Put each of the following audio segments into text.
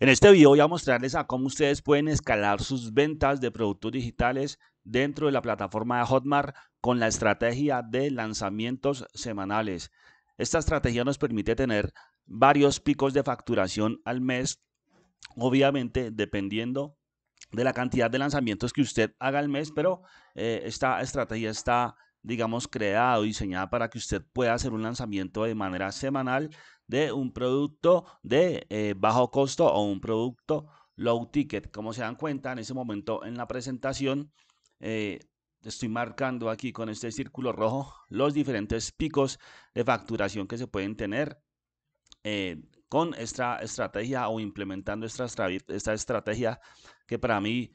En este video voy a mostrarles a cómo ustedes pueden escalar sus ventas de productos digitales dentro de la plataforma de Hotmart con la estrategia de lanzamientos semanales. Esta estrategia nos permite tener varios picos de facturación al mes, obviamente dependiendo de la cantidad de lanzamientos que usted haga al mes, pero eh, esta estrategia está digamos, creada o diseñada para que usted pueda hacer un lanzamiento de manera semanal de un producto de eh, bajo costo o un producto low ticket. Como se dan cuenta, en ese momento en la presentación, eh, estoy marcando aquí con este círculo rojo los diferentes picos de facturación que se pueden tener eh, con esta estrategia o implementando esta, esta estrategia que para mí,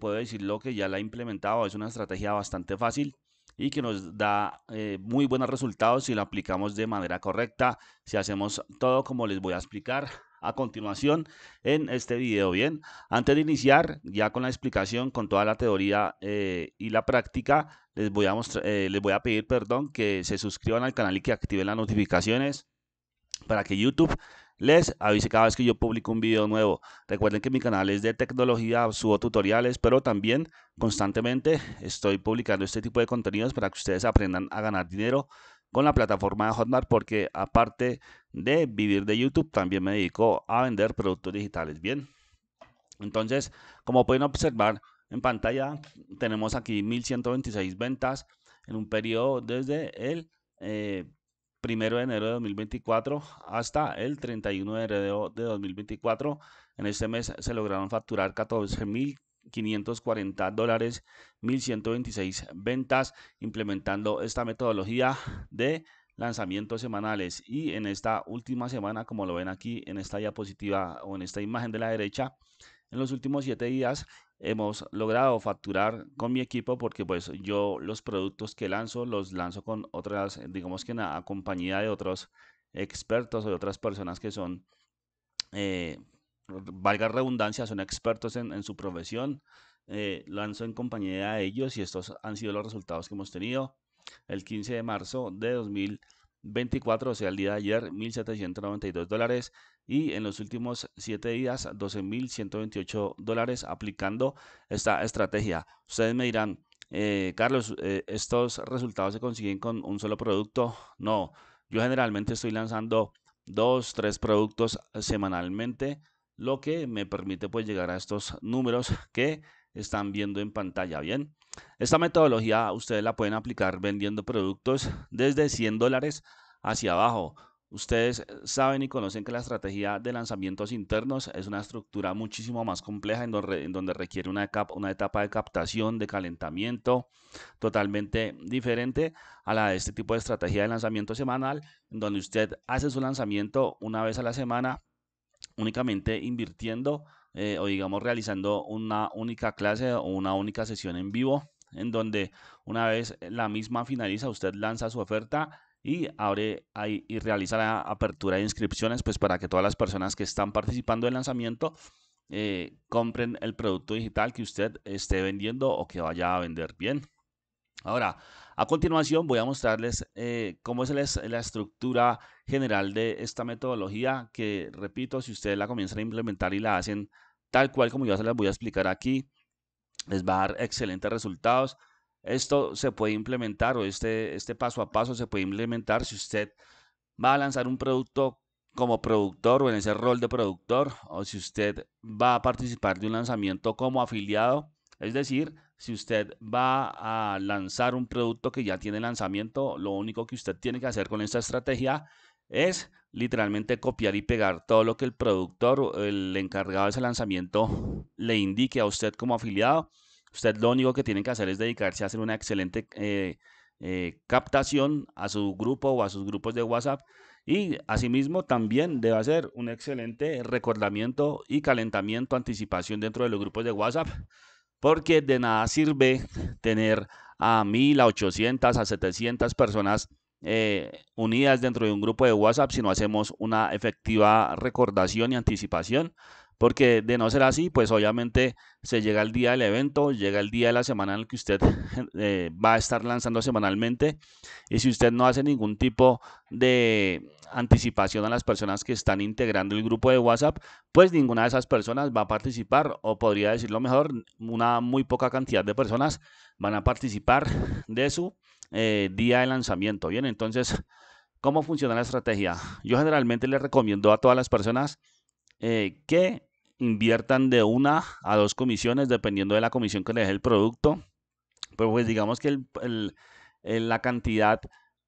puedo decirlo que ya la he implementado, es una estrategia bastante fácil y que nos da eh, muy buenos resultados si lo aplicamos de manera correcta, si hacemos todo como les voy a explicar a continuación en este video. Bien, antes de iniciar ya con la explicación, con toda la teoría eh, y la práctica, les voy, a eh, les voy a pedir perdón que se suscriban al canal y que activen las notificaciones para que YouTube les avise cada vez que yo publico un video nuevo. Recuerden que mi canal es de tecnología, subo tutoriales, pero también constantemente estoy publicando este tipo de contenidos para que ustedes aprendan a ganar dinero con la plataforma de Hotmart porque aparte de vivir de YouTube también me dedico a vender productos digitales. Bien, entonces como pueden observar en pantalla tenemos aquí 1126 ventas en un periodo desde el eh, 1 de enero de 2024 hasta el 31 de enero de 2024. En este mes se lograron facturar 14.540 dólares, 1.126 ventas, implementando esta metodología de lanzamientos semanales. Y en esta última semana, como lo ven aquí en esta diapositiva o en esta imagen de la derecha, en los últimos siete días hemos logrado facturar con mi equipo porque pues yo los productos que lanzo los lanzo con otras, digamos que la compañía de otros expertos o de otras personas que son, eh, valga redundancia, son expertos en, su profesión. Eh, lanzo en compañía de ellos y estos han sido los resultados que hemos tenido. El 15 de marzo de 2020 24, o sea, el día de ayer, 1.792 dólares y en los últimos 7 días, 12.128 dólares aplicando esta estrategia. Ustedes me dirán, eh, Carlos, eh, ¿estos resultados se consiguen con un solo producto? No, yo generalmente estoy lanzando dos, tres productos semanalmente, lo que me permite pues llegar a estos números que están viendo en pantalla, ¿bien? Esta metodología ustedes la pueden aplicar vendiendo productos desde 100 dólares hacia abajo. Ustedes eh, saben y conocen que la estrategia de lanzamientos internos es una estructura muchísimo más compleja en donde, requiere una, una etapa de captación, de calentamiento, totalmente diferente a la de este tipo de estrategia de lanzamiento semanal, en donde usted hace su lanzamiento una vez a la semana, únicamente invirtiendo eh, o digamos realizando una única clase o una única sesión en vivo, en donde una vez la misma finaliza, usted lanza su oferta y abre ahí y realiza la apertura de inscripciones, pues para que todas las personas que están participando del lanzamiento eh, compren el producto digital que usted esté vendiendo o que vaya a vender bien. Ahora, a continuación voy a mostrarles eh, cómo es la, estructura general de esta metodología que, repito, si ustedes la comienzan a implementar y la hacen tal cual como yo se las voy a explicar aquí, les va a dar excelentes resultados. Esto se puede implementar o este, este paso a paso se puede implementar si usted va a lanzar un producto como productor o en ese rol de productor o si usted va a participar de un lanzamiento como afiliado, es decir, si usted va a lanzar un producto que ya tiene lanzamiento, lo único que usted tiene que hacer con esta estrategia es literalmente copiar y pegar todo lo que el productor, el encargado de ese lanzamiento, le indique a usted como afiliado. Usted lo único que tiene que hacer es dedicarse a hacer una excelente eh, eh, captación a su grupo o a sus grupos de WhatsApp. Y asimismo también debe hacer un excelente recordamiento y calentamiento, anticipación dentro de los grupos de WhatsApp porque de nada sirve tener a mil a 800, a 700 personas eh, unidas dentro de un grupo de WhatsApp si no hacemos una efectiva recordación y anticipación porque de no ser así, pues obviamente se llega el día del evento, llega el día de la semana en el que usted eh, va a estar lanzando semanalmente. Y si usted no hace ningún tipo de anticipación a las personas que están integrando el grupo de WhatsApp, pues ninguna de esas personas va a participar, o podría decirlo mejor, una muy poca cantidad de personas van a participar de su eh, día de lanzamiento. Bien, entonces, ¿cómo funciona la estrategia? Yo generalmente le recomiendo a todas las personas eh, que inviertan de una a dos comisiones, dependiendo de la comisión que le deje el producto. Pero pues digamos que la cantidad,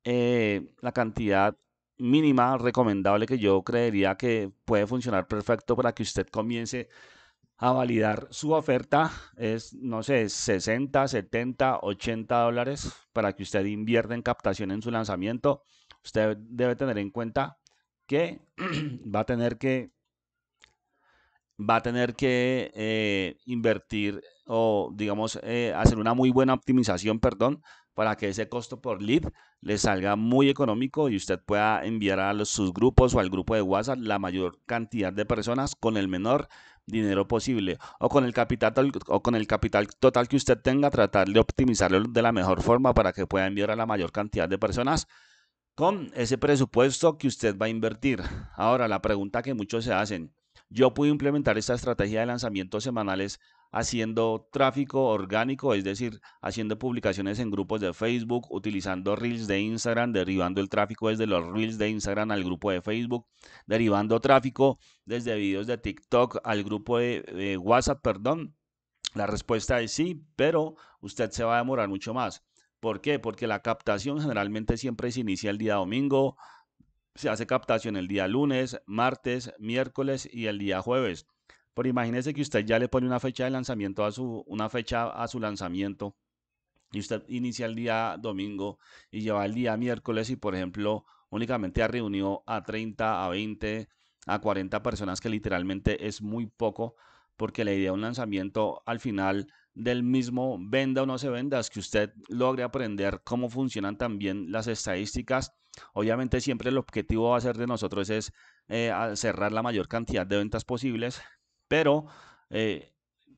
eh, la cantidad mínima recomendable que yo creería que puede funcionar perfecto para que usted comience a validar su oferta es, no sé, 60, 70, 80 dólares para que usted invierta en captación en su lanzamiento. Usted debe tener en cuenta que va a tener que va a tener que eh, invertir o, digamos, eh, hacer una muy buena optimización, perdón, para que ese costo por lead le salga muy económico y usted pueda enviar a los, sus grupos o al grupo de WhatsApp la mayor cantidad de personas con el menor dinero posible o con el capital o con el capital total que usted tenga tratar de optimizarlo de la mejor forma para que pueda enviar a la mayor cantidad de personas con ese presupuesto que usted va a invertir. Ahora la pregunta que muchos se hacen, yo pude implementar esta estrategia de lanzamientos semanales haciendo tráfico orgánico, es decir, haciendo publicaciones en grupos de Facebook, utilizando reels de Instagram, derivando el tráfico desde los reels de Instagram al grupo de Facebook, derivando tráfico desde videos de TikTok al grupo de WhatsApp, perdón. La respuesta es sí, pero usted se va a demorar mucho más. ¿Por qué? Porque la captación generalmente siempre se inicia el día domingo, se hace captación el día lunes, martes, miércoles y el día jueves. Pero imagínese que usted ya le pone una fecha de lanzamiento a su, una fecha a su lanzamiento y usted inicia el día domingo y lleva el día miércoles y por ejemplo únicamente ha reunido a 30, a 20, a 40 personas que literalmente es muy poco porque la idea de un lanzamiento al final del mismo venda o no se venda, que usted logre aprender cómo funcionan también las estadísticas. Obviamente siempre el objetivo va a ser de nosotros es eh, cerrar la mayor cantidad de ventas posibles, pero eh,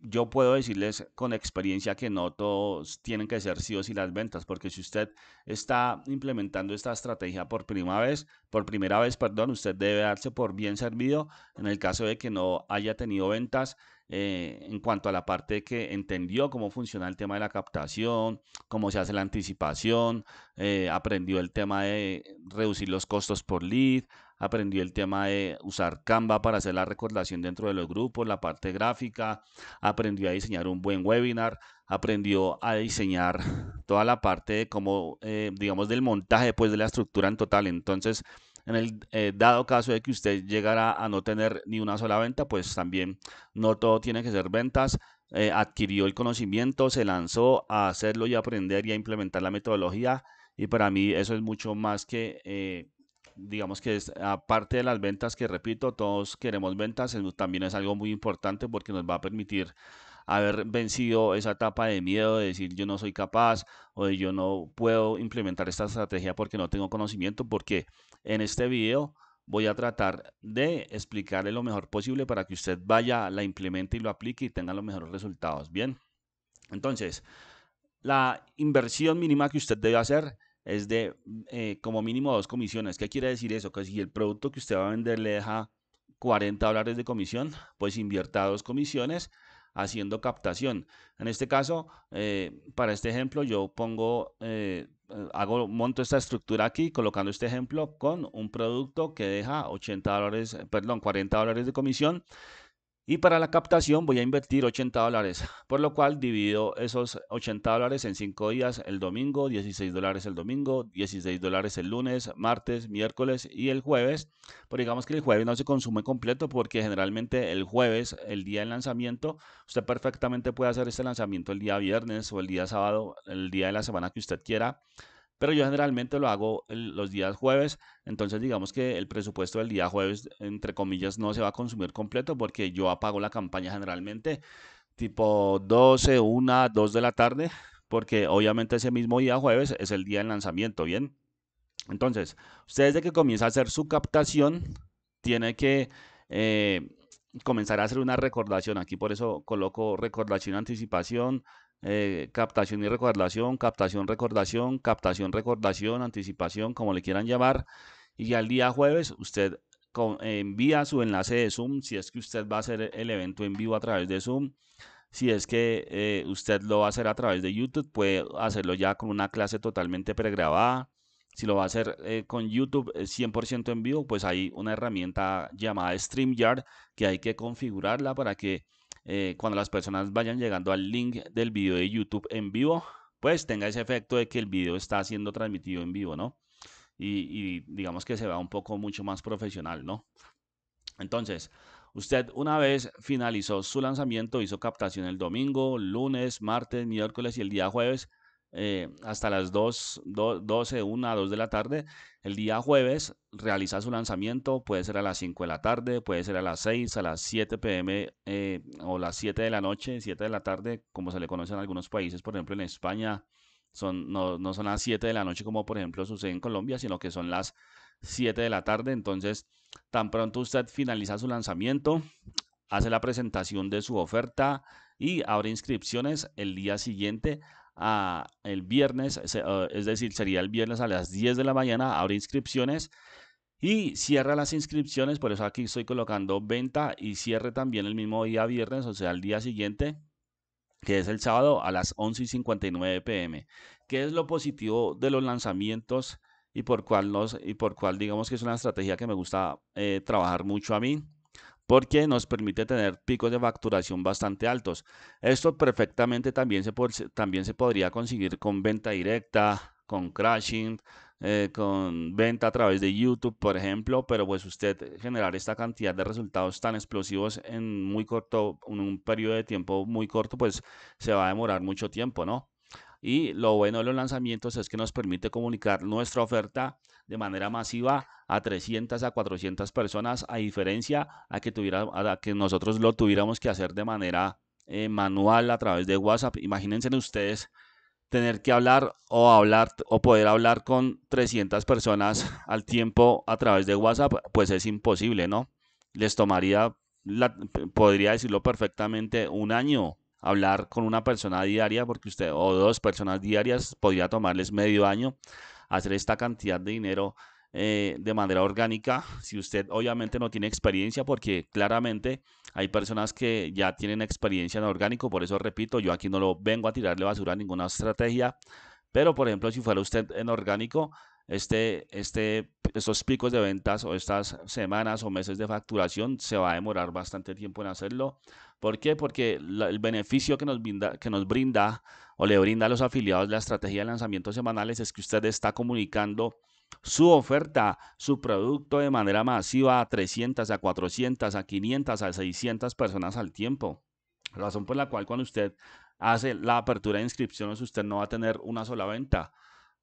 yo puedo decirles con experiencia que no todos tienen que ser sí o sí las ventas, porque si usted está implementando esta estrategia por primera vez, por primera vez, perdón, usted debe darse por bien servido en el caso de que no haya tenido ventas eh, en cuanto a la parte de que entendió cómo funciona el tema de la captación, cómo se hace la anticipación, eh, aprendió el tema de reducir los costos por lead, aprendió el tema de usar Canva para hacer la recordación dentro de los grupos, la parte gráfica, aprendió a diseñar un buen webinar, aprendió a diseñar toda la parte de cómo, eh, digamos, del montaje pues, de la estructura en total. Entonces, en el eh, dado caso de que usted llegara a no tener ni una sola venta, pues también no todo tiene que ser ventas. Eh, adquirió el conocimiento, se lanzó a hacerlo y a aprender y a implementar la metodología. Y para mí eso es mucho más que, eh, digamos que es, aparte de las ventas, que repito, todos queremos ventas, también es algo muy importante porque nos va a permitir haber vencido esa etapa de miedo de decir yo no soy capaz o de yo no puedo implementar esta estrategia porque no tengo conocimiento, porque en este video voy a tratar de explicarle lo mejor posible para que usted vaya, la implemente y lo aplique y tenga los mejores resultados. Bien, entonces, la inversión mínima que usted debe hacer es de eh, como mínimo dos comisiones. ¿Qué quiere decir eso? Que si el producto que usted va a vender le deja 40 dólares de comisión, pues invierta dos comisiones haciendo captación. En este caso, eh, para este ejemplo, yo pongo, eh, eh, hago, monto esta estructura aquí, colocando este ejemplo con un producto que deja 80 dólares, perdón, 40 dólares de comisión y para la captación voy a invertir 80 dólares, por lo cual divido esos 80 dólares en 5 días el domingo, 16 dólares el domingo, 16 dólares el lunes, martes, miércoles y el jueves. Pero digamos que el jueves no se consume completo porque generalmente el jueves, el día del lanzamiento, usted perfectamente puede hacer este lanzamiento el día viernes o el día sábado, el día de la semana que usted quiera pero yo generalmente lo hago los días jueves, entonces digamos que el presupuesto del día jueves, entre comillas, no se va a consumir completo porque yo apago la campaña generalmente tipo 12, 1, 2 de la tarde, porque obviamente ese mismo día jueves es el día del lanzamiento, ¿bien? Entonces, ustedes de que comienza a hacer su captación, tiene que... Eh, comenzar a hacer una recordación. Aquí por eso coloco recordación, anticipación, eh, captación y recordación, captación, recordación, captación, recordación, anticipación, como le quieran llamar. Y ya el día jueves usted envía su enlace de Zoom, si es que usted va a hacer el evento en vivo a través de Zoom. Si es que eh, usted lo va a hacer a través de YouTube, puede hacerlo ya con una clase totalmente pregrabada. Si lo va a hacer eh, con YouTube 100% en vivo, pues hay una herramienta llamada StreamYard que hay que configurarla para que eh, cuando las personas vayan llegando al link del video de YouTube en vivo, pues tenga ese efecto de que el video está siendo transmitido en vivo, ¿no? Y, y digamos que se va un poco mucho más profesional, ¿no? Entonces, usted una vez finalizó su lanzamiento, hizo captación el domingo, lunes, martes, miércoles y el día jueves, eh, hasta las 2, 12, 1 a 2 de la tarde. El día jueves realiza su lanzamiento, puede ser a las 5 de la tarde, puede ser a las 6, a las 7 pm eh, o las 7 de la noche, 7 de la tarde, como se le conoce en algunos países, por ejemplo en España, son, no, no son las 7 de la noche como por ejemplo sucede en Colombia, sino que son las 7 de la tarde. Entonces, tan pronto usted finaliza su lanzamiento, hace la presentación de su oferta y abre inscripciones el día siguiente el viernes, ah, es decir, sería el viernes a las 10 de la mañana, abre inscripciones y cierra las inscripciones, por eso aquí estoy colocando venta y cierre también el mismo día viernes, o sea, el día siguiente, que es el sábado a las 11 y 59 pm. ¿Qué es lo positivo de los lanzamientos y por cuál, nos, y por cuál digamos que es una estrategia que me gusta eh, trabajar mucho a mí? porque nos permite tener picos de facturación bastante altos. Esto perfectamente también se, también se podría conseguir con venta directa, con crashing, eh, con venta a través de YouTube, por ejemplo, pero pues usted eh, generar esta cantidad de resultados tan explosivos en muy corto, en un periodo de tiempo muy corto, pues se va a demorar mucho tiempo, ¿no? Y lo bueno de los lanzamientos es que nos permite comunicar nuestra oferta de manera masiva a 300 a 400 personas, a diferencia a que, tuviera, que nosotros lo tuviéramos que hacer de manera eh, manual a través de WhatsApp. Imagínense ustedes tener que hablar o hablar o poder hablar con 300 personas al tiempo a través de WhatsApp, pues es imposible, ¿no? Les tomaría, podría decirlo perfectamente, un año hablar con una persona diaria, porque usted o dos personas diarias podría tomarles medio año hacer esta cantidad de dinero eh, de manera orgánica. Si usted obviamente no tiene experiencia, porque claramente hay personas que ya tienen experiencia en orgánico, por eso repito, yo aquí no lo vengo a tirarle basura a ninguna estrategia. Pero por ejemplo, si fuera usted en orgánico, este, este, estos picos de ventas o estas semanas o meses de facturación se va a demorar bastante tiempo en hacerlo. ¿Por qué? Porque el beneficio que nos, brinda, que nos brinda o le brinda a los afiliados la estrategia de lanzamientos semanales es que usted está comunicando su oferta, su producto de manera masiva a 300, a 400, a 500, a 600 personas al tiempo. Razón por la cual cuando usted hace la apertura de inscripciones usted no va a tener una sola venta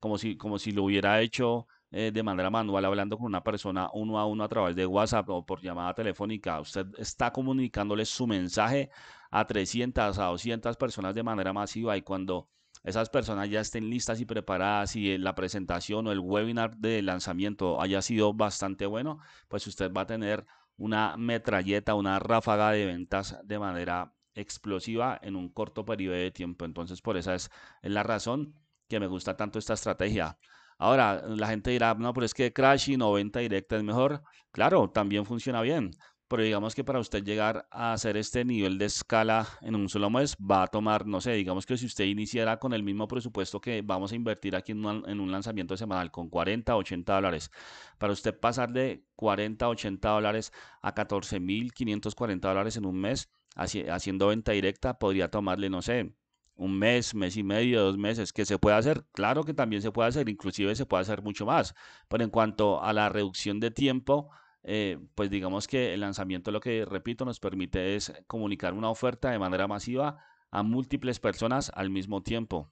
como si, como si lo hubiera hecho eh, de manera manual, hablando con una persona uno a uno a través de WhatsApp o por llamada telefónica. Usted está comunicándole su mensaje a 300, a 200 personas de manera masiva y cuando esas personas ya estén listas y preparadas y eh, la presentación o el webinar de lanzamiento haya sido bastante bueno, pues usted va a tener una metralleta, una ráfaga de ventas de manera explosiva en un corto periodo de tiempo. Entonces, por esa es la razón que me gusta tanto esta estrategia. Ahora, la gente dirá, no, pero es que crashing o venta directa es mejor. Claro, también funciona bien, pero digamos que para usted llegar a hacer este nivel de escala en un solo mes va a tomar, no sé, digamos que si usted iniciara con el mismo presupuesto que vamos a invertir aquí en un, en un lanzamiento semanal con 40, 80 dólares, para usted pasar de 40, 80 dólares a 14.540 dólares en un mes haciendo venta directa podría tomarle, no sé, un mes, mes y medio, dos meses, que se puede hacer, claro que también se puede hacer, inclusive se puede hacer mucho más, pero en cuanto a la reducción de tiempo, eh, pues digamos que el lanzamiento lo que, repito, nos permite es comunicar una oferta de manera masiva a múltiples personas al mismo tiempo.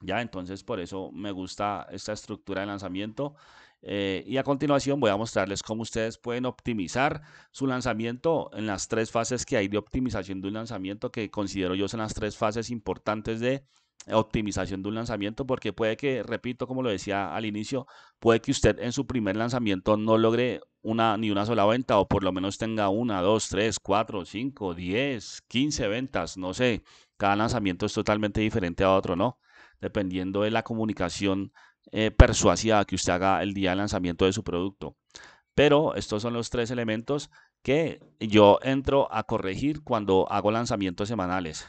Ya, entonces por eso me gusta esta estructura de lanzamiento eh, y a continuación voy a mostrarles cómo ustedes pueden optimizar su lanzamiento en las tres fases que hay de optimización de un lanzamiento que considero yo son las tres fases importantes de optimización de un lanzamiento porque puede que, repito, como lo decía al inicio, puede que usted en su primer lanzamiento no logre una, ni una sola venta o por lo menos tenga una, dos, tres, cuatro, cinco, diez, quince ventas, no sé. Cada lanzamiento es totalmente diferente a otro, ¿no? Dependiendo de la comunicación eh, persuasiva que usted haga el día de lanzamiento de su producto. Pero estos son los tres elementos que yo entro a corregir cuando hago lanzamientos semanales.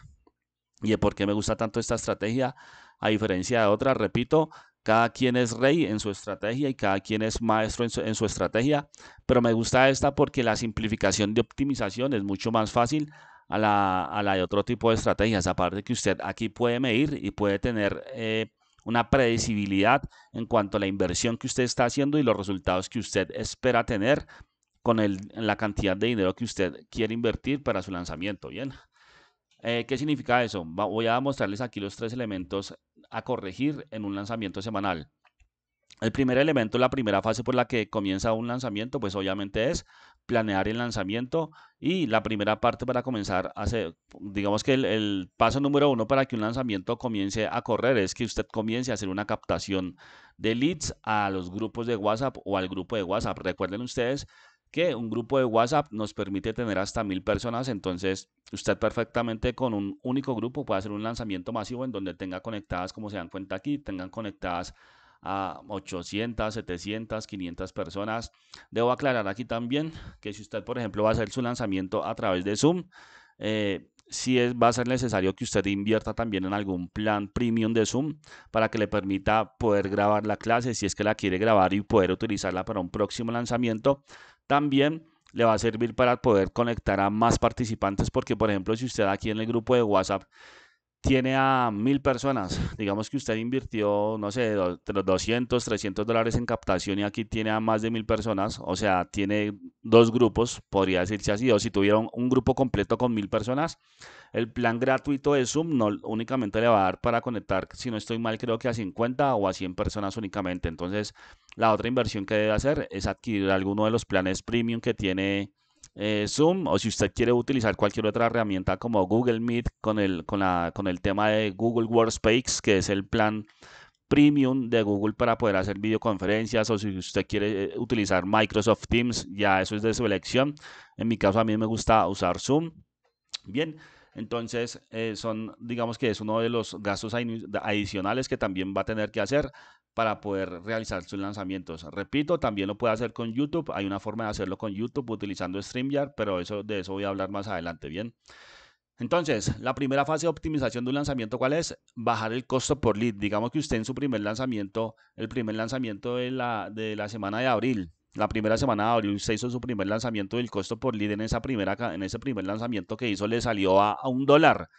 ¿Y por qué me gusta tanto esta estrategia? A diferencia de otras, repito, cada quien es rey en su estrategia y cada quien es maestro en su, estrategia, pero me gusta esta porque la simplificación de optimización es mucho más fácil a la, de otro tipo de estrategias, aparte que usted aquí puede medir y puede tener eh, una predecibilidad en cuanto a la inversión que usted está haciendo y los resultados que usted espera tener con la cantidad de dinero que usted quiere invertir para su lanzamiento. Bien. Eh, ¿Qué significa eso? Voy a mostrarles aquí los tres elementos a corregir en un lanzamiento semanal. El primer elemento, la primera fase por la que comienza un lanzamiento, pues obviamente es planear el lanzamiento y la primera parte para comenzar a hacer, digamos que el, paso número uno para que un lanzamiento comience a correr es que usted comience a hacer una captación de leads a los grupos de WhatsApp o al grupo de WhatsApp. Recuerden ustedes que un grupo de WhatsApp nos permite tener hasta mil personas, entonces usted perfectamente con un único grupo puede hacer un lanzamiento masivo en donde tenga conectadas, como se dan cuenta aquí, tengan conectadas a 800, 700, 500 personas. Debo aclarar aquí también que si usted, por ejemplo, va a hacer su lanzamiento a través de Zoom, eh, si es, va a ser necesario que usted invierta también en algún plan premium de Zoom para que le permita poder grabar la clase si es que la quiere grabar y poder utilizarla para un próximo lanzamiento. También le va a servir para poder conectar a más participantes porque, por ejemplo, si usted aquí en el grupo de WhatsApp tiene a mil personas, digamos que usted invirtió, no sé, 200, 300 dólares en captación y aquí tiene a más de mil personas, o sea, tiene dos grupos, podría decirse así, o si tuvieron un, grupo completo con mil personas, el plan gratuito de Zoom no únicamente le va a dar para conectar, si no estoy mal, creo que a 50 o a 100 personas únicamente. Entonces, la otra inversión que debe hacer es adquirir alguno de los planes premium que tiene eh, Zoom o si usted quiere utilizar cualquier otra herramienta como Google Meet con el, con, la, con el tema de Google Workspace, que es el plan premium de Google para poder hacer videoconferencias o si usted quiere eh, utilizar Microsoft Teams, ya eso es de su elección. En mi caso a mí me gusta usar Zoom. Bien, entonces eh, son, digamos que es uno de los gastos adicionales que también va a tener que hacer para poder realizar sus lanzamientos. Repito, también lo puede hacer con YouTube. Hay una forma de hacerlo con YouTube utilizando StreamYard, pero eso, de eso voy a hablar más adelante, ¿bien? Entonces, la primera fase de optimización de un lanzamiento, ¿cuál es? Bajar el costo por lead. Digamos que usted en su primer lanzamiento, el primer lanzamiento de la, de la semana de abril, la primera semana de abril usted hizo su primer lanzamiento del costo por lead en, esa primera, en ese primer lanzamiento que hizo le salió a, a, un dólar.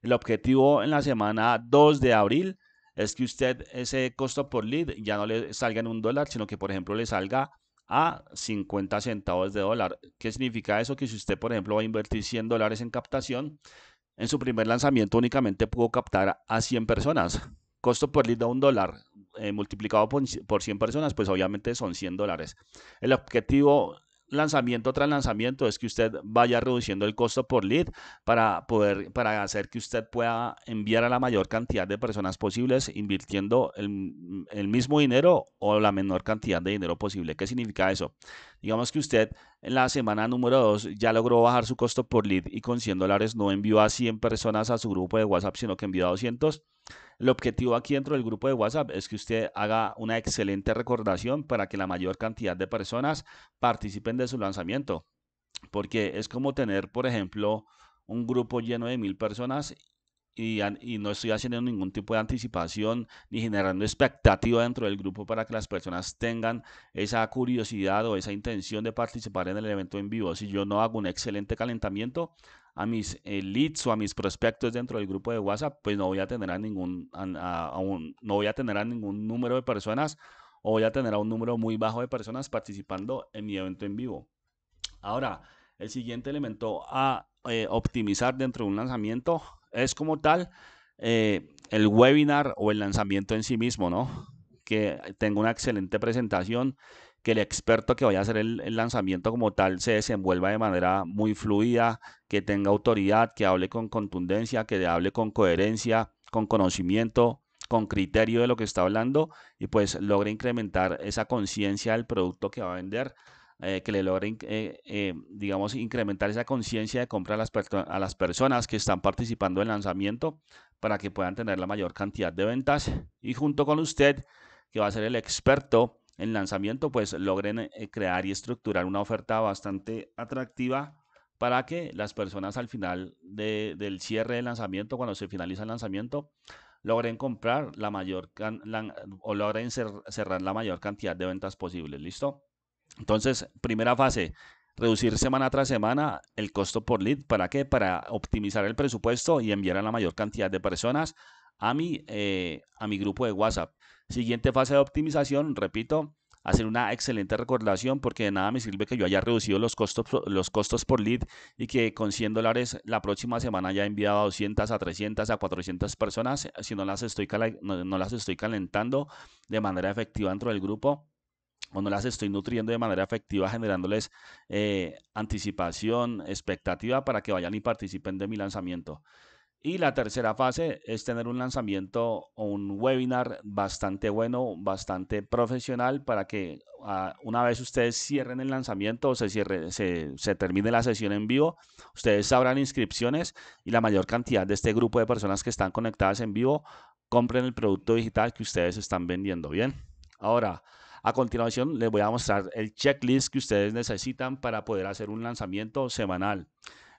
El objetivo en la semana 2 de abril es que usted ese costo por lead ya no le salga en un dólar, sino que por ejemplo le salga a 50 centavos de dólar. ¿Qué significa eso? Que si usted por ejemplo va a invertir 100 dólares en captación, en su primer lanzamiento únicamente pudo captar a 100 personas. Costo por lead de un dólar eh, multiplicado por 100 personas, pues obviamente son 100 dólares. El objetivo lanzamiento tras lanzamiento es que usted vaya reduciendo el costo por lead para poder para hacer que usted pueda enviar a la mayor cantidad de personas posibles invirtiendo el, mismo dinero o la menor cantidad de dinero posible. ¿Qué significa eso? Digamos que usted en la semana número 2 ya logró bajar su costo por lead y con 100 dólares no envió a 100 personas a su grupo de WhatsApp, sino que envió a 200 el objetivo aquí dentro del grupo de WhatsApp es que usted haga una excelente recordación para que la mayor cantidad de personas participen de su lanzamiento. Porque es como tener, por ejemplo, un grupo lleno de mil personas y, no estoy haciendo ningún tipo de anticipación ni generando expectativa dentro del grupo para que las personas tengan esa curiosidad o esa intención de participar en el evento en vivo. Si yo no hago un excelente calentamiento a mis eh, leads o a mis prospectos dentro del grupo de WhatsApp, pues no voy a tener a ningún, no voy a tener ningún número de personas o voy a tener a un número muy bajo de personas participando en mi evento en vivo. Ahora, el siguiente elemento a eh, optimizar dentro de un lanzamiento es como tal eh, el webinar o el lanzamiento en sí mismo, ¿no? Que tenga una excelente presentación, que el experto que vaya a hacer el, el, lanzamiento como tal se desenvuelva de manera muy fluida, que tenga autoridad, que hable con contundencia, que hable con coherencia, con conocimiento, con criterio de lo que está hablando y pues logre incrementar esa conciencia del producto que va a vender eh, que le logren, eh, eh, digamos, incrementar esa conciencia de compra a las, a las personas que están participando en el lanzamiento para que puedan tener la mayor cantidad de ventas y junto con usted, que va a ser el experto en lanzamiento, pues logren crear y estructurar una oferta bastante atractiva para que las personas al final del cierre del lanzamiento, cuando se finaliza el lanzamiento, logren comprar la mayor o logren cerrar la mayor cantidad de ventas posible. ¿Listo? Entonces, primera fase, reducir semana tras semana el costo por lead. ¿Para qué? Para optimizar el presupuesto y enviar a la mayor cantidad de personas a mi, eh, a mi grupo de WhatsApp. Siguiente fase de optimización, repito, hacer una excelente recordación porque de nada me sirve que yo haya reducido los costos, los costos por lead y que con 100 dólares la próxima semana haya enviado a 200, a 300, a 400 personas eh, si las estoy, no las estoy calentando de manera efectiva dentro del grupo o no las estoy nutriendo de manera efectiva, generándoles eh, anticipación, expectativa para que vayan y participen de mi lanzamiento. Y la tercera fase es tener un lanzamiento o un webinar bastante bueno, bastante profesional para que ah, una vez ustedes cierren el lanzamiento o se, se, termine la sesión en vivo, ustedes abran inscripciones y la mayor cantidad de este grupo de personas que están conectadas en vivo compren el producto digital que ustedes están vendiendo. Bien, ahora a continuación les voy a mostrar el checklist que ustedes necesitan para poder hacer un lanzamiento semanal.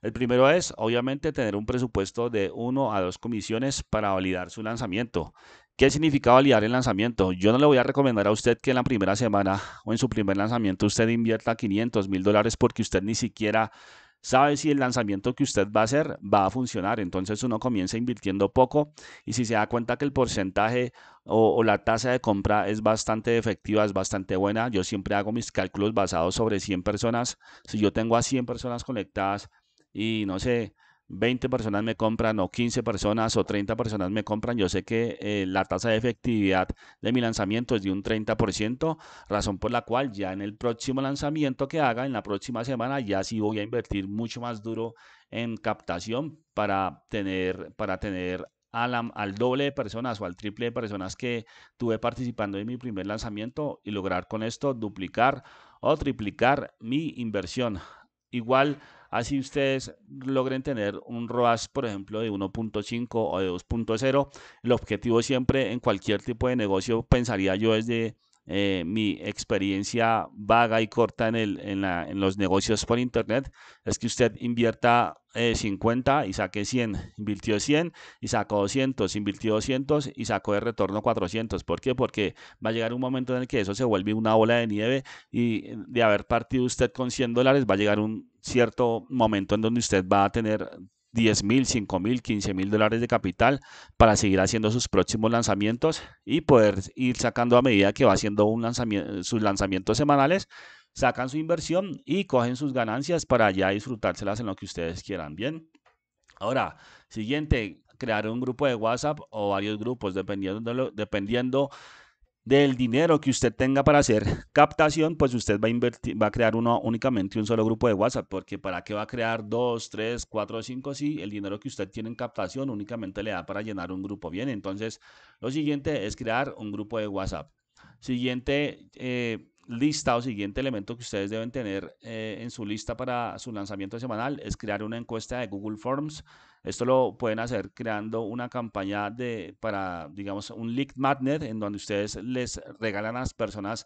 El primero es, obviamente, tener un presupuesto de 1 a 2 comisiones para validar su lanzamiento. ¿Qué significa validar el lanzamiento? Yo no le voy a recomendar a usted que en la primera semana o en su primer lanzamiento usted invierta 500 mil dólares porque usted ni siquiera sabe si el lanzamiento que usted va a hacer va a funcionar. Entonces uno comienza invirtiendo poco y si se da cuenta que el porcentaje o, la tasa de compra es bastante efectiva, es bastante buena, yo siempre hago mis cálculos basados sobre 100 personas. Si yo tengo a 100 personas conectadas y no sé, 20 personas me compran o 15 personas o 30 personas me compran, yo sé que eh, la tasa de efectividad de mi lanzamiento es de un 30%, razón por la cual ya en el próximo lanzamiento que haga, en la próxima semana, ya sí voy a invertir mucho más duro en captación para tener, para tener al, al doble de personas o al triple de personas que tuve participando en mi primer lanzamiento y lograr con esto duplicar o triplicar mi inversión. Igual Así ustedes logren tener un ROAS, por ejemplo, de 1.5 o de 2.0. El objetivo siempre en cualquier tipo de negocio, pensaría yo, es de eh, mi experiencia vaga y corta en, el, en, los negocios por internet es que usted invierta eh, 50 y saque 100, invirtió 100 y sacó 200, invirtió 200 y sacó de retorno 400. ¿Por qué? Porque va a llegar un momento en el que eso se vuelve una bola de nieve y eh, de haber partido usted con 100 dólares va a llegar un cierto momento en donde usted va a tener 10 mil, 5 mil, 15 mil dólares de capital para seguir haciendo sus próximos lanzamientos y poder ir sacando a medida que va haciendo un lanzamiento, sus lanzamientos semanales, sacan su inversión y cogen sus ganancias para ya disfrutárselas en lo que ustedes quieran. Bien. Ahora, siguiente, crear un grupo de WhatsApp o varios grupos, dependiendo, de lo, dependiendo del dinero que usted tenga para hacer captación, pues usted va a invertir, va a crear uno únicamente un solo grupo de WhatsApp, porque para qué va a crear dos, tres, cuatro, cinco, si sí, el dinero que usted tiene en captación únicamente le da para llenar un grupo. Bien, entonces lo siguiente es crear un grupo de WhatsApp. Siguiente eh, lista o siguiente elemento que ustedes deben tener eh, en su lista para su lanzamiento semanal es crear una encuesta de Google Forms. Esto lo pueden hacer creando una campaña de, para, digamos, un lead magnet en donde ustedes les regalan a las personas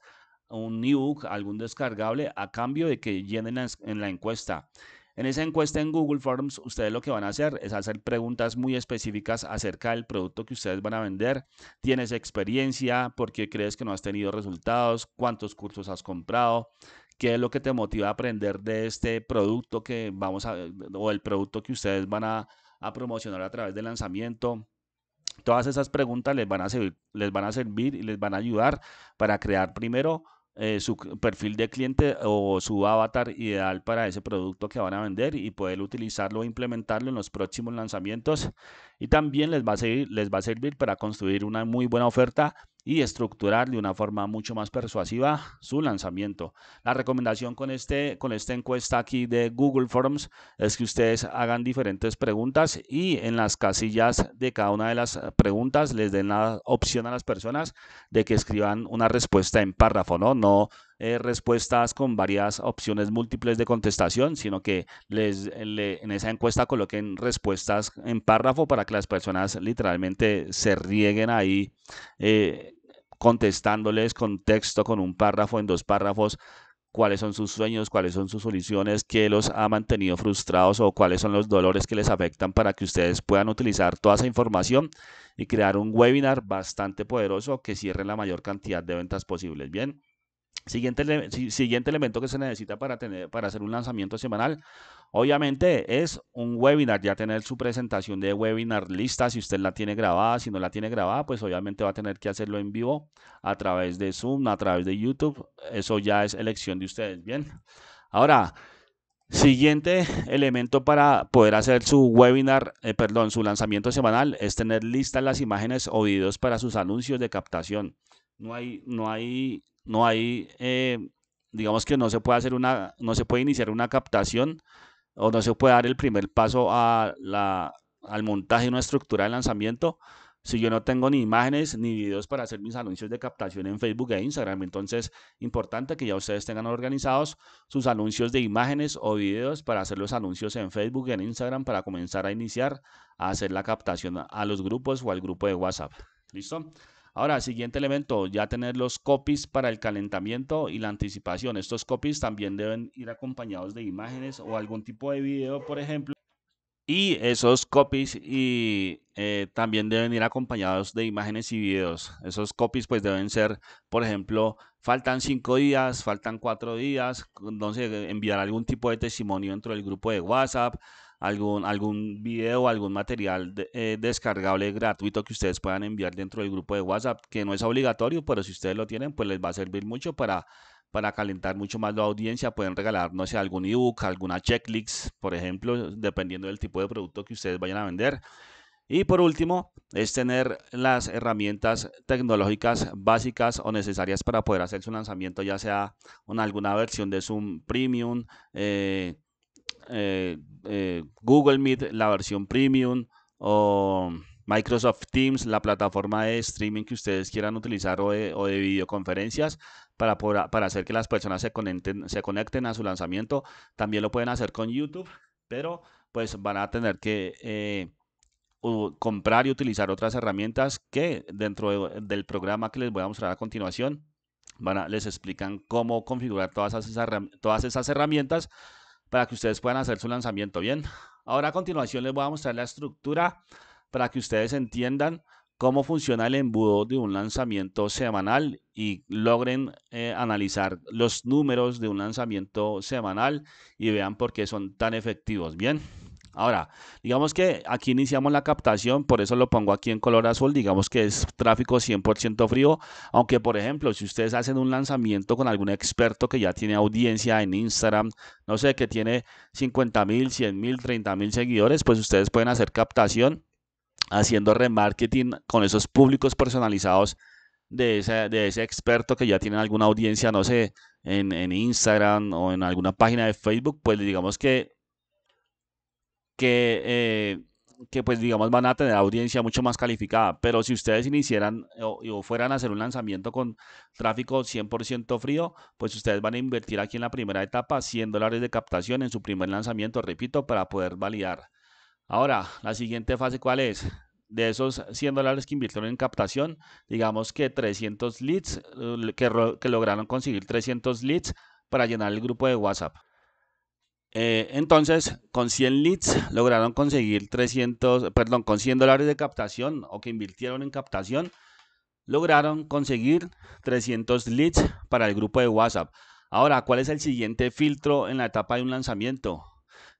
un ebook, algún descargable, a cambio de que llenen en la encuesta. En esa encuesta en Google Forms, ustedes lo que van a hacer es hacer preguntas muy específicas acerca del producto que ustedes van a vender. ¿Tienes experiencia? ¿Por qué crees que no has tenido resultados? ¿Cuántos cursos has comprado? ¿Qué es lo que te motiva a aprender de este producto que vamos a, o el producto que ustedes van a, promocionar a través del lanzamiento? Todas esas preguntas les van, a servir, les van a servir y les van a ayudar para crear primero eh, su perfil de cliente o su avatar ideal para ese producto que van a vender y poder utilizarlo e implementarlo en los próximos lanzamientos. Y también les va a, seguir, les va a servir para construir una muy buena oferta y estructurar de una forma mucho más persuasiva su lanzamiento. La recomendación con, este, con esta encuesta aquí de Google Forms es que ustedes hagan diferentes preguntas y en las casillas de cada una de las preguntas les den la opción a las personas de que escriban una respuesta en párrafo, ¿no? Eh, respuestas con varias opciones múltiples de contestación, sino que les, en esa encuesta coloquen respuestas en párrafo para que las personas literalmente se rieguen ahí eh, contestándoles con texto, con un párrafo, en dos párrafos, cuáles son sus sueños, cuáles son sus soluciones, qué los ha mantenido frustrados o cuáles son los dolores que les afectan para que ustedes puedan utilizar toda esa información y crear un webinar bastante poderoso que cierre la mayor cantidad de ventas posibles. Bien. Siguiente, siguiente elemento que se necesita para, tener, para hacer un lanzamiento semanal, obviamente es un webinar, ya tener su presentación de webinar lista, si usted la tiene grabada, si no la tiene grabada, pues obviamente va a tener que hacerlo en vivo a través de Zoom, a través de YouTube, eso ya es elección de ustedes, ¿bien? Ahora, siguiente elemento para poder hacer su webinar, eh, perdón, su lanzamiento semanal, es tener listas las imágenes o videos para sus anuncios de captación. No hay, no hay no hay, eh, digamos que no se puede hacer una, no se puede iniciar una captación o no se puede dar el primer paso a la, al montaje de una estructura de lanzamiento si yo no tengo ni imágenes ni videos para hacer mis anuncios de captación en Facebook e Instagram. Entonces, importante que ya ustedes tengan organizados sus anuncios de imágenes o videos para hacer los anuncios en Facebook y en Instagram para comenzar a iniciar a hacer la captación a los grupos o al grupo de WhatsApp. ¿Listo? Ahora, siguiente elemento, ya tener los copies para el calentamiento y la anticipación. Estos copies también deben ir acompañados de imágenes o algún tipo de video, por ejemplo. Y esos copies y, eh, también deben ir acompañados de imágenes y videos. Esos copies pues deben ser, por ejemplo, faltan cinco días, faltan cuatro días, entonces enviar algún tipo de testimonio dentro del grupo de WhatsApp, algún, algún video o algún material eh, descargable gratuito que ustedes puedan enviar dentro del grupo de WhatsApp, que no es obligatorio, pero si ustedes lo tienen, pues les va a servir mucho para, para calentar mucho más la audiencia. Pueden regalar, no sé, algún ebook, alguna checklist, por ejemplo, dependiendo del tipo de producto que ustedes vayan a vender. Y por último, es tener las herramientas tecnológicas básicas o necesarias para poder hacer su lanzamiento, ya sea una, alguna versión de Zoom Premium, eh, eh, eh, Google Meet, la versión premium, o Microsoft Teams, la plataforma de streaming que ustedes quieran utilizar o de, videoconferencias para, para hacer que las personas se conecten, se conecten a su lanzamiento. También lo pueden hacer con YouTube, pero pues van a tener que eh, comprar y utilizar otras herramientas que dentro del programa que les voy a mostrar a continuación Van a, les explican cómo configurar todas esas, todas esas herramientas para que ustedes puedan hacer su lanzamiento bien. Ahora a continuación les voy a mostrar la estructura para que ustedes entiendan cómo funciona el embudo de un lanzamiento semanal y logren eh, analizar los números de un lanzamiento semanal y vean por qué son tan efectivos. Bien. Ahora, digamos que aquí iniciamos la captación, por eso lo pongo aquí en color azul, digamos que es tráfico 100% frío, aunque por ejemplo, si ustedes hacen un lanzamiento con algún experto que ya tiene audiencia en Instagram, no sé, que tiene 50 mil, 100 mil, 30 mil seguidores, pues ustedes pueden hacer captación haciendo remarketing con esos públicos personalizados de ese, experto que ya tiene alguna audiencia, no sé, en, en Instagram o en alguna página de Facebook, pues digamos que que, eh, que pues digamos van a tener audiencia mucho más calificada. Pero si ustedes iniciaran eh, o, fueran a hacer un lanzamiento con tráfico 100% frío, pues ustedes van a invertir aquí en la primera etapa 100 dólares de captación en su primer lanzamiento, repito, para poder validar. Ahora, la siguiente fase, ¿cuál es? de esos 100 dólares que invirtieron en captación, digamos que 300 leads, eh, que, que, lograron conseguir 300 leads para llenar el grupo de WhatsApp. Eh, entonces, con 100 leads lograron conseguir 300, perdón, con 100 dólares de captación o que invirtieron en captación, lograron conseguir 300 leads para el grupo de WhatsApp. Ahora, ¿cuál es el siguiente filtro en la etapa de un lanzamiento?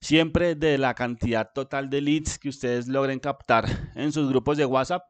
Siempre de la cantidad total de leads que ustedes logren captar en sus grupos de WhatsApp,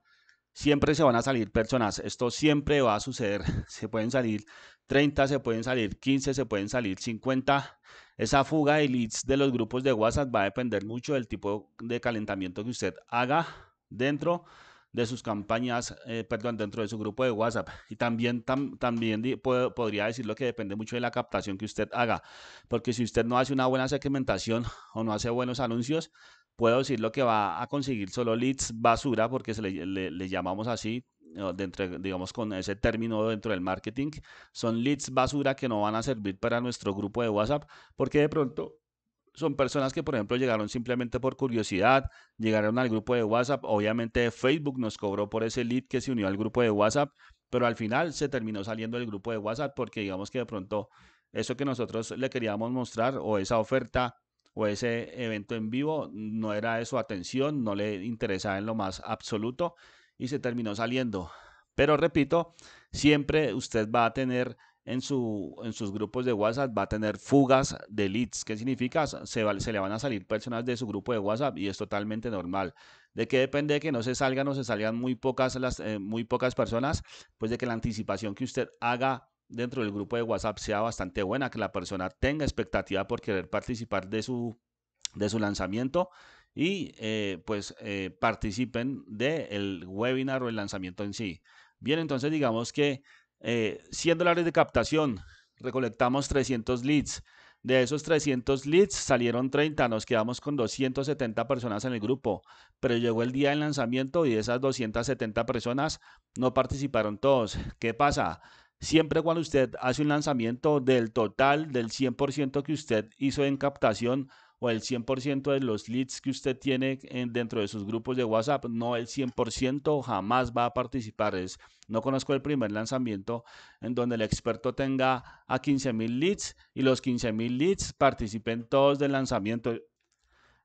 siempre se van a salir personas. Esto siempre va a suceder. Se pueden salir 30, se pueden salir 15, se pueden salir 50 esa fuga de leads de los grupos de WhatsApp va a depender mucho del tipo de calentamiento que usted haga dentro de sus campañas, eh, perdón, dentro de su grupo de WhatsApp. Y también, también podría podría decirlo que depende mucho de la captación que usted haga, porque si usted no hace una buena segmentación o no hace buenos anuncios, puedo decir lo que va a conseguir solo leads basura, porque se le llamamos así, eh, dentro, digamos, con ese término dentro del marketing, son leads basura que no van a servir para nuestro grupo de WhatsApp, porque de pronto son personas que, por ejemplo, llegaron simplemente por curiosidad, llegaron al grupo de WhatsApp, obviamente Facebook nos cobró por ese lead que se unió al grupo de WhatsApp, pero al final se terminó saliendo del grupo de WhatsApp porque digamos que de pronto eso que nosotros le queríamos mostrar o esa oferta o ese evento en vivo no era de su atención, no le interesaba en lo más absoluto y se terminó saliendo. Pero repito, siempre usted va a tener en, su, en sus grupos de WhatsApp, va a tener fugas de leads. ¿Qué significa? Se, se le van a salir personas de su grupo de WhatsApp y es totalmente normal. ¿De qué depende que no se salgan o se salgan muy pocas, las, eh, muy pocas personas? Pues de que la anticipación que usted haga dentro del grupo de WhatsApp sea bastante buena, que la persona tenga expectativa por querer participar de su, de su lanzamiento y eh, pues eh, participen del webinar o el lanzamiento en sí. Bien, entonces digamos que 100 eh, dólares de captación, recolectamos 300 leads. De esos 300 leads salieron 30, nos quedamos con 270 personas en el grupo, pero llegó el día del lanzamiento y de esas 270 personas no participaron todos. ¿Qué pasa? Siempre cuando usted hace un lanzamiento del total del 100% que usted hizo en captación, o el 100% de los leads que usted tiene dentro de sus grupos de WhatsApp, no el 100% jamás va a participar. no conozco el primer lanzamiento en donde el experto tenga a 15.000 leads y los 15.000 leads participen todos del lanzamiento.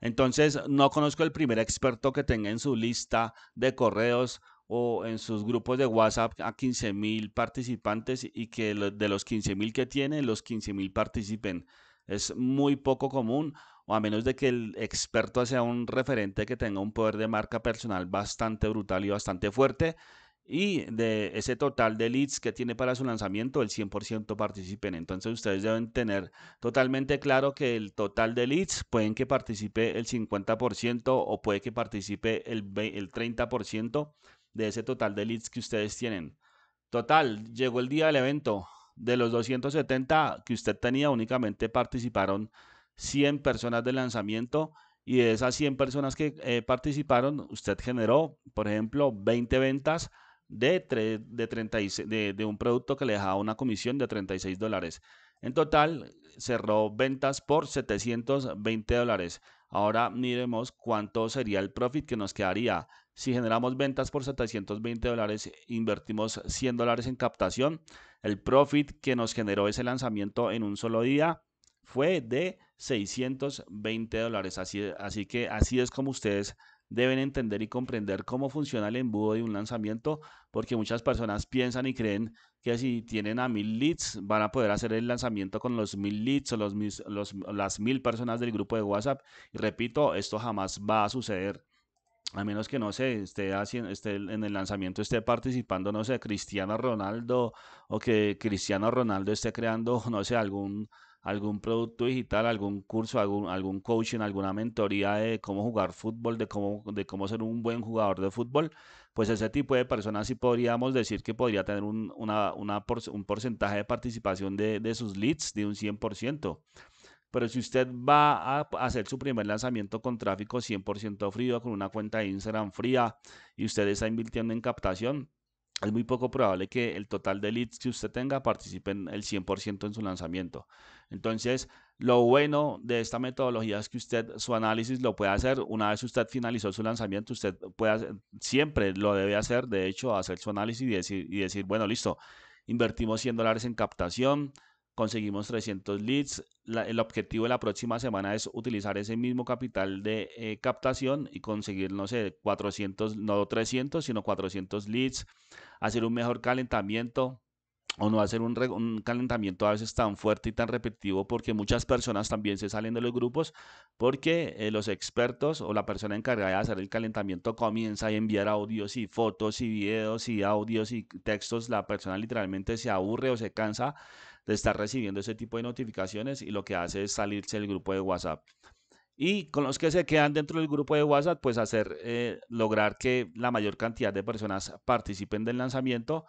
Entonces, no conozco el primer experto que tenga en su lista de correos o en sus grupos de WhatsApp a 15.000 participantes y que de los 15.000 que tiene, los 15.000 participen. Es muy poco común o a menos de que el experto sea un referente que tenga un poder de marca personal bastante brutal y bastante fuerte, y de ese total de leads que tiene para su lanzamiento, el 100% participen. Entonces ustedes deben tener totalmente claro que el total de leads pueden que participe el 50% o puede que participe el, el 30% de ese total de leads que ustedes tienen. Total, llegó el día del evento. De los 270 que usted tenía, únicamente participaron 100 personas de lanzamiento y de esas 100 personas que eh, participaron, usted generó, por ejemplo, 20 ventas de, de, de, un producto que le dejaba una comisión de 36 dólares. En total, cerró ventas por 720 dólares. Ahora miremos cuánto sería el profit que nos quedaría. Si generamos ventas por 720 dólares, invertimos 100 dólares en captación. El profit que nos generó ese lanzamiento en un solo día fue de 620 dólares. Así, así que así es como ustedes deben entender y comprender cómo funciona el embudo de un lanzamiento, porque muchas personas piensan y creen que si tienen a mil leads van a poder hacer el lanzamiento con los mil leads o los, las mil personas del grupo de WhatsApp. Y repito, esto jamás va a suceder. A menos que no sé, esté, haciendo, esté en el lanzamiento, esté participando, no sé, Cristiano Ronaldo, o que Cristiano Ronaldo esté creando, no sé, algún, algún producto digital, algún curso, algún, algún coaching, alguna mentoría de cómo jugar fútbol, de cómo, de cómo ser un buen jugador de fútbol, pues ese tipo de personas sí podríamos decir que podría tener un, una, un porcentaje de participación de, de, sus leads de un 100%. Pero si usted va a hacer su primer lanzamiento con tráfico 100% frío, con una cuenta de Instagram fría, y usted está invirtiendo en captación, es muy poco probable que el total de leads que usted tenga en el 100% en su lanzamiento. Entonces, lo bueno de esta metodología es que usted su análisis lo puede hacer una vez usted finalizó su lanzamiento, usted puede siempre lo debe hacer, de hecho, hacer su análisis y decir, y decir bueno, listo, invertimos 100 dólares en captación, conseguimos 300 leads. el objetivo de la próxima semana es utilizar ese mismo capital de eh, captación y conseguir, no sé, 400, no 300, sino 400 leads, hacer un mejor calentamiento o no hacer un, calentamiento a veces tan fuerte y tan repetitivo porque muchas personas también se salen de los grupos porque eh, los expertos o la persona encargada de hacer el calentamiento comienza a enviar audios y fotos y videos y audios y textos, la persona literalmente se aburre o se cansa de estar recibiendo ese tipo de notificaciones y lo que hace es salirse del grupo de WhatsApp. Y con los que se quedan dentro del grupo de WhatsApp, pues hacer, eh, lograr que la mayor cantidad de personas participen del lanzamiento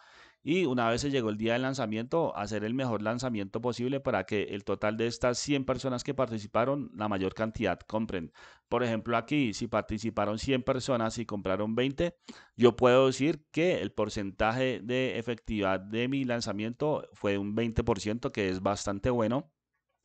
y una vez se llegó el día del lanzamiento, hacer el mejor lanzamiento posible para que el total de estas 100 personas que participaron, la mayor cantidad compren. Por ejemplo, aquí, si participaron 100 personas y compraron 20, yo puedo decir que el porcentaje de efectividad de mi lanzamiento fue un 20%, que es bastante bueno.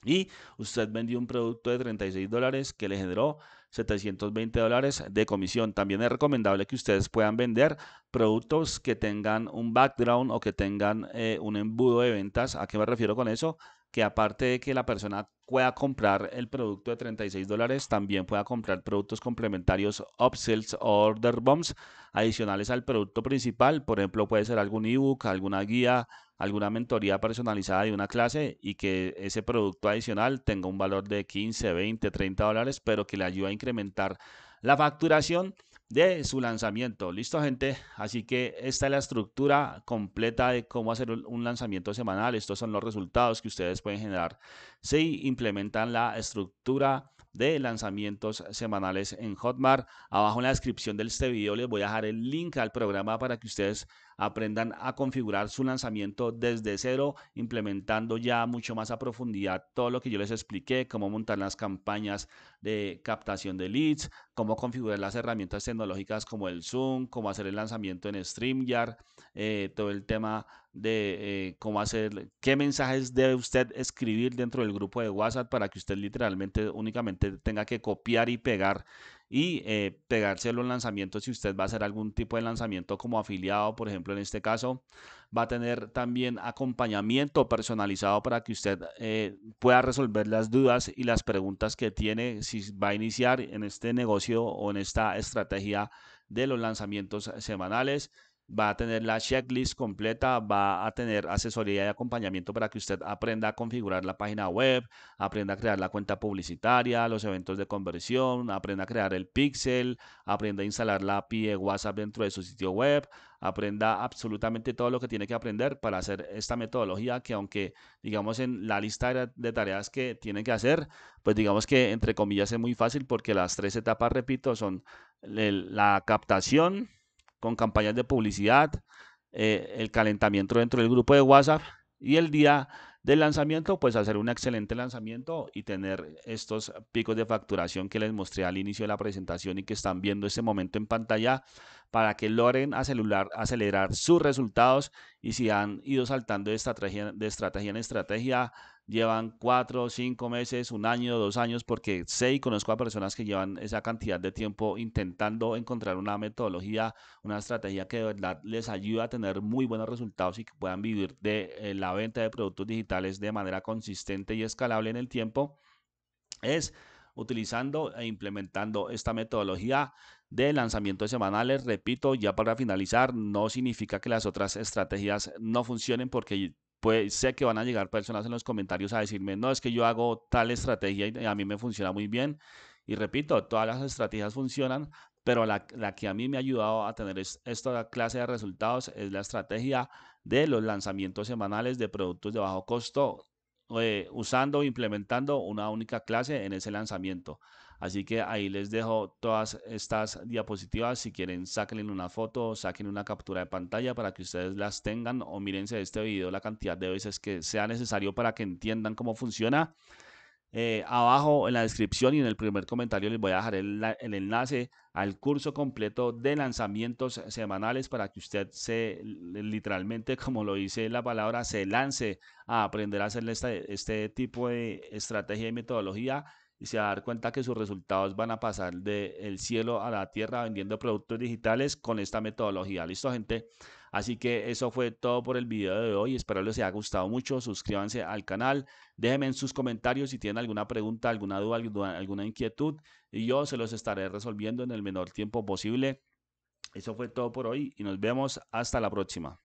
Y usted vendió un producto de 36 dólares que le generó 720 dólares de comisión. También es recomendable que ustedes puedan vender productos que tengan un background o que tengan eh, un embudo de ventas. ¿A qué me refiero con eso? que aparte de que la persona pueda comprar el producto de 36 dólares, también pueda comprar productos complementarios, upsells o order bombs adicionales al producto principal. Por ejemplo, puede ser algún ebook, alguna guía, alguna mentoría personalizada de una clase y que ese producto adicional tenga un valor de 15, 20, 30 dólares, pero que le ayude a incrementar la facturación de su lanzamiento. Listo, gente. Así que esta es la estructura completa de cómo hacer un lanzamiento semanal. Estos son los resultados que ustedes pueden generar si implementan la estructura de lanzamientos semanales en Hotmart. Abajo en la descripción de este video les voy a dejar el link al programa para que ustedes aprendan a configurar su lanzamiento desde cero, implementando ya mucho más a profundidad todo lo que yo les expliqué, cómo montar las campañas de captación de leads, cómo configurar las herramientas tecnológicas como el Zoom, cómo hacer el lanzamiento en StreamYard, eh, todo el tema de eh, cómo hacer, qué mensajes debe usted escribir dentro del grupo de WhatsApp para que usted literalmente únicamente tenga que copiar y pegar y eh, pegarse los lanzamientos si usted va a hacer algún tipo de lanzamiento como afiliado, por ejemplo, en este caso, va a tener también acompañamiento personalizado para que usted eh, pueda resolver las dudas y las preguntas que tiene si va a iniciar en este negocio o en esta estrategia de los lanzamientos semanales va a tener la checklist completa, va a tener asesoría y acompañamiento para que usted aprenda a configurar la página web, aprenda a crear la cuenta publicitaria, los eventos de conversión, aprenda a crear el pixel, aprenda a instalar la API de WhatsApp dentro de su sitio web, aprenda absolutamente todo lo que tiene que aprender para hacer esta metodología que aunque digamos en la lista de tareas que tiene que hacer, pues digamos que entre comillas es muy fácil porque las tres etapas, repito, son la captación, con campañas de publicidad, eh, el calentamiento dentro del grupo de WhatsApp y el día del lanzamiento, pues hacer un excelente lanzamiento y tener estos picos de facturación que les mostré al inicio de la presentación y que están viendo este momento en pantalla para que logren acelerar, acelerar sus resultados y si han ido saltando de estrategia, de estrategia en estrategia, llevan cuatro, cinco meses, un año, dos años, porque sé y conozco a personas que llevan esa cantidad de tiempo intentando encontrar una metodología, una estrategia que de verdad les ayuda a tener muy buenos resultados y que puedan vivir de eh, la venta de productos digitales de manera consistente y escalable en el tiempo, es utilizando e implementando esta metodología de lanzamientos semanales. Repito, ya para finalizar, no significa que las otras estrategias no funcionen porque pues sé que van a llegar personas en los comentarios a decirme, no, es que yo hago tal estrategia y a mí me funciona muy bien. Y repito, todas las estrategias funcionan, pero la, que a mí me ha ayudado a tener esta clase de resultados es la estrategia de los lanzamientos semanales de productos de bajo costo, eh, usando o implementando una única clase en ese lanzamiento. Así que ahí les dejo todas estas diapositivas. Si quieren, saquen una foto, saquen una captura de pantalla para que ustedes las tengan o mírense este video la cantidad de veces que sea necesario para que entiendan cómo funciona. Eh, abajo en la descripción y en el primer comentario les voy a dejar el, enlace al curso completo de lanzamientos semanales para que usted se literalmente, como lo dice la palabra, se lance a aprender a hacer este, este tipo de estrategia y metodología y se va a dar cuenta que sus resultados van a pasar del cielo a la tierra vendiendo productos digitales con esta metodología. Listo, gente. Así que eso fue todo por el video de hoy. Espero les haya gustado mucho. Suscríbanse al canal. Déjenme en sus comentarios si tienen alguna pregunta, alguna duda, alguna inquietud. Y yo se los estaré resolviendo en el menor tiempo posible. Eso fue todo por hoy y nos vemos hasta la próxima.